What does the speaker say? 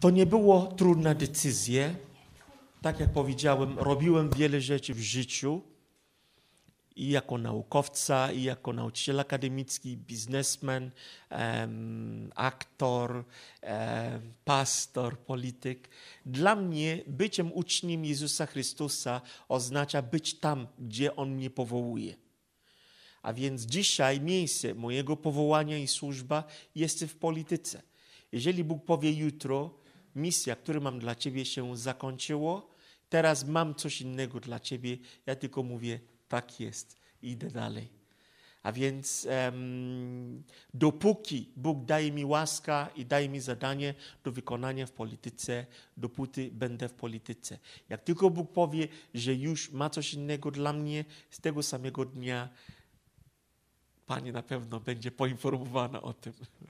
To nie było trudna decyzja. Tak jak powiedziałem, robiłem wiele rzeczy w życiu i jako naukowca, i jako nauczyciel akademicki, biznesmen, aktor, pastor, polityk. Dla mnie byciem uczniem Jezusa Chrystusa oznacza być tam, gdzie On mnie powołuje. A więc dzisiaj miejsce mojego powołania i służba jest w polityce. Jeżeli Bóg powie jutro, misja, którą mam dla Ciebie, się zakończyło. Teraz mam coś innego dla Ciebie. Ja tylko mówię, tak jest, idę dalej. A więc um, dopóki Bóg daje mi łaskę i daje mi zadanie do wykonania w polityce, dopóty będę w polityce. Jak tylko Bóg powie, że już ma coś innego dla mnie, z tego samego dnia Pani na pewno będzie poinformowana o tym.